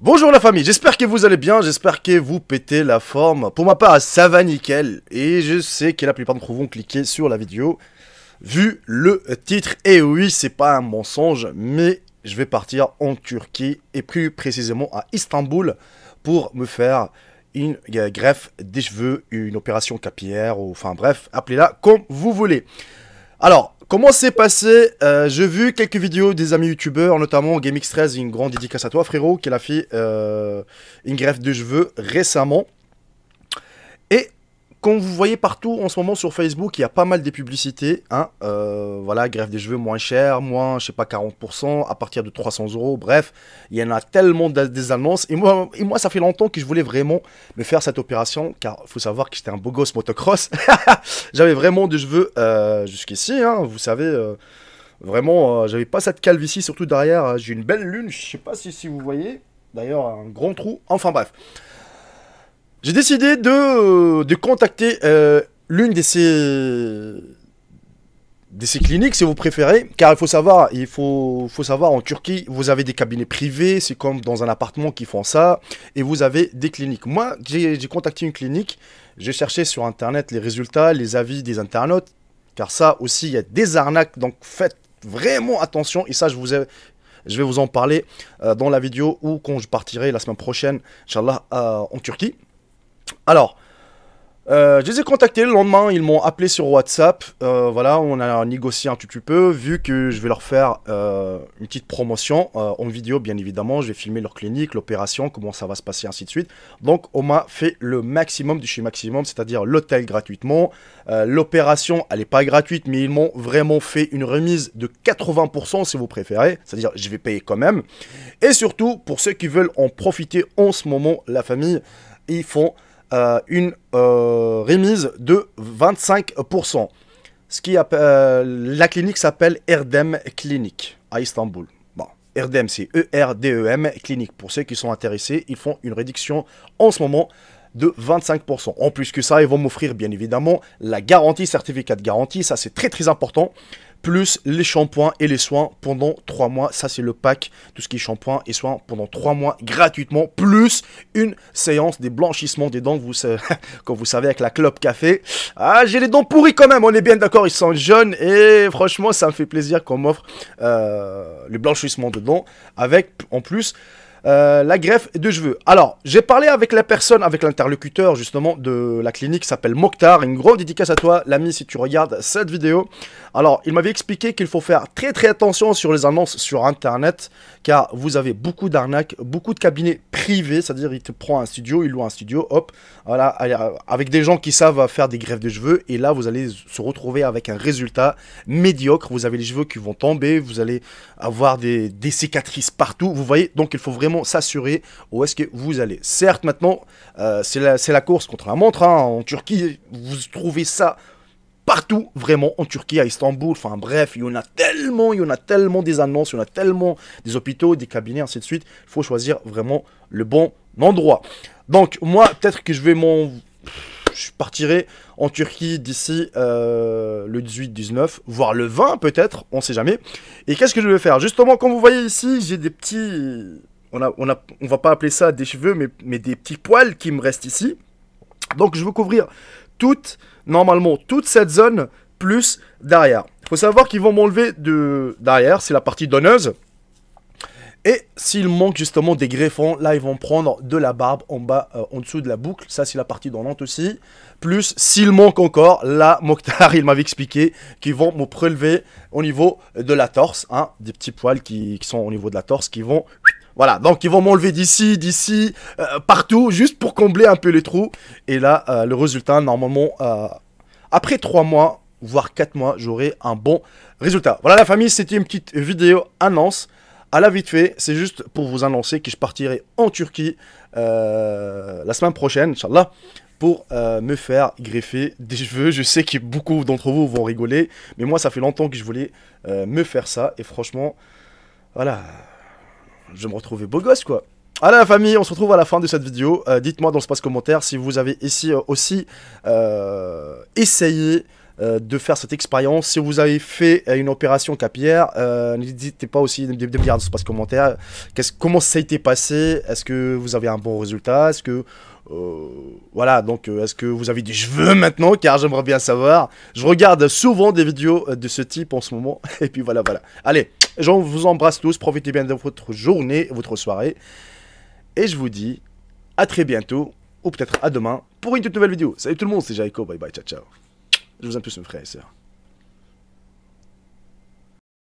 Bonjour la famille, j'espère que vous allez bien, j'espère que vous pétez la forme. Pour ma part, ça va nickel, et je sais que la plupart de vous vont cliqué sur la vidéo, vu le titre. Et oui, c'est pas un mensonge, mais je vais partir en Turquie, et plus précisément à Istanbul, pour me faire une greffe des cheveux, une opération capillaire, ou enfin bref, appelez-la comme vous voulez. Alors, comment s'est passé euh, J'ai vu quelques vidéos des amis youtubeurs, notamment GameX13, une grande dédicace à toi frérot, qui a fait euh, une greffe de cheveux récemment. Comme vous voyez partout en ce moment sur Facebook, il y a pas mal des publicités. Hein, euh, voilà, grève des cheveux moins cher, moins, je sais pas, 40%, à partir de 300 euros. Bref, il y en a tellement des annonces. Et moi, et moi, ça fait longtemps que je voulais vraiment me faire cette opération, car faut savoir que j'étais un beau gosse motocross. j'avais vraiment des cheveux euh, jusqu'ici, hein, vous savez. Euh, vraiment, j'avais pas cette calvitie, surtout derrière. j'ai une belle lune, je sais pas si, si vous voyez. D'ailleurs, un grand trou. Enfin bref. J'ai décidé de, euh, contacter euh, l'une de ces cliniques si vous préférez car il faut savoir il faut, faut savoir en Turquie vous avez des cabinets privés c'est comme dans un appartement qui font ça et vous avez des cliniques moi j'ai contacté une clinique j'ai cherché sur internet les résultats les avis des internautes car ça aussi il y a des arnaques donc faites vraiment attention et ça je vous je vais vous en parler euh, dans la vidéo ou quand je partirai la semaine prochaine, Inch'Allah, en Turquie. Alors, euh, je les ai contactés le lendemain, ils m'ont appelé sur WhatsApp. Euh, voilà, on a négocié un tout petit peu, vu que je vais leur faire euh, une petite promotion en vidéo, bien évidemment. Je vais filmer leur clinique, l'opération, comment ça va se passer, ainsi de suite. Donc, on m'a fait le maximum du chez maximum, c'est-à-dire l'hôtel gratuitement. l'opération, elle n'est pas gratuite, mais ils m'ont vraiment fait une remise de 80% si vous préférez. C'est-à-dire, je vais payer quand même. Et surtout, pour ceux qui veulent en profiter en ce moment, la famille, ils font euh, une euh, remise de 25%. Ce qui euh, la clinique s'appelle Erdem Clinique à Istanbul. Bon, Erdem, c'est E-R-D-E-M Pour ceux qui sont intéressés, ils font une réduction en ce moment de 25%. En plus que ça, ils vont m'offrir bien évidemment la garantie, certificat de garantie. Ça, c'est très très important plus les shampoings et les soins pendant 3 mois. Ça, c'est le pack, tout ce qui est shampoing et soins pendant 3 mois gratuitement, plus une séance des blanchissements des dents, vous, vous savez, avec la clope café. Ah, j'ai les dents pourries quand même, on est bien d'accord, ils sont jeunes, et franchement, ça me fait plaisir qu'on m'offre euh, le blanchissement des dents, avec, en plus, euh, la greffe de cheveux. Alors, j'ai parlé avec la personne, avec l'interlocuteur justement de la clinique s'appelle Mokhtar. Une grosse dédicace à toi, l'ami, si tu regardes cette vidéo. Alors, il m'avait expliqué qu'il faut faire très très attention sur les annonces sur Internet, car vous avez beaucoup d'arnaques, beaucoup de cabinets privés, c'est-à-dire il te prend un studio, il loue un studio, hop, voilà, euh, avec des gens qui savent faire des greffes de cheveux, et là vous allez se retrouver avec un résultat médiocre. Vous avez les cheveux qui vont tomber, vous allez avoir des, des cicatrices partout. Vous voyez, donc il faut vraiment s'assurer où est-ce que vous allez. Certes, maintenant, euh, c'est la, course contre la montre. Hein, en Turquie, vous trouvez ça partout, vraiment, en Turquie, à Istanbul. Enfin, bref, il y en a tellement, il y en a tellement des annonces, il y en a tellement des hôpitaux, des cabinets, ainsi de suite. Il faut choisir vraiment le bon endroit. Donc, moi, peut-être que je vais mon, je partirai en Turquie d'ici euh, le 18-19, voire le 20 peut-être, on sait jamais. Et qu'est-ce que je vais faire Justement, comme vous voyez ici, j'ai des petits on a, va pas appeler ça des cheveux, mais, des petits poils qui me restent ici. Donc je veux couvrir toute, normalement, toute cette zone plus derrière. Il faut savoir qu'ils vont m'enlever de derrière, c'est la partie donneuse. Et s'il manque justement des greffons, là ils vont prendre de la barbe en bas, euh, en dessous de la boucle. Ça c'est la partie donnante aussi. Plus s'il manque encore, là Mokhtar il m'avait expliqué qu'ils vont me prélever au niveau de la torse, hein, des petits poils qui, sont au niveau de la torse qui vont voilà, donc ils vont m'enlever d'ici, d'ici, euh, partout, juste pour combler un peu les trous. Et là, euh, le résultat, normalement, euh, après 3 mois, voire 4 mois, j'aurai un bon résultat. Voilà la famille, c'était une petite vidéo annonce. À la vite fait, c'est juste pour vous annoncer que je partirai en Turquie la semaine prochaine, Inch'Allah pour me faire greffer des cheveux. Je sais que beaucoup d'entre vous vont rigoler, mais moi ça fait longtemps que je voulais me faire ça et franchement, voilà, je me retrouvais beau gosse quoi. Allez la famille, on se retrouve à la fin de cette vidéo. Euh, dites-moi dans l'espace commentaire si vous avez ici euh, aussi euh, essayé de faire cette expérience. Si vous avez fait une opération capillaire, n'hésitez pas aussi de, me dire dans l'espace commentaire comment ça a été passé. Est-ce que vous avez un bon résultat Est-ce que... voilà, donc est-ce que vous avez des cheveux maintenant Car j'aimerais bien savoir. Je regarde souvent des vidéos de ce type en ce moment. Et puis voilà, voilà. Allez je vous embrasse tous, profitez bien de votre journée, votre soirée. Et je vous dis à très bientôt, ou peut-être à demain, pour une toute nouvelle vidéo. Salut tout le monde, c'est Jaiko, bye bye, ciao ciao. Je vous aime tous mes frères et sœurs.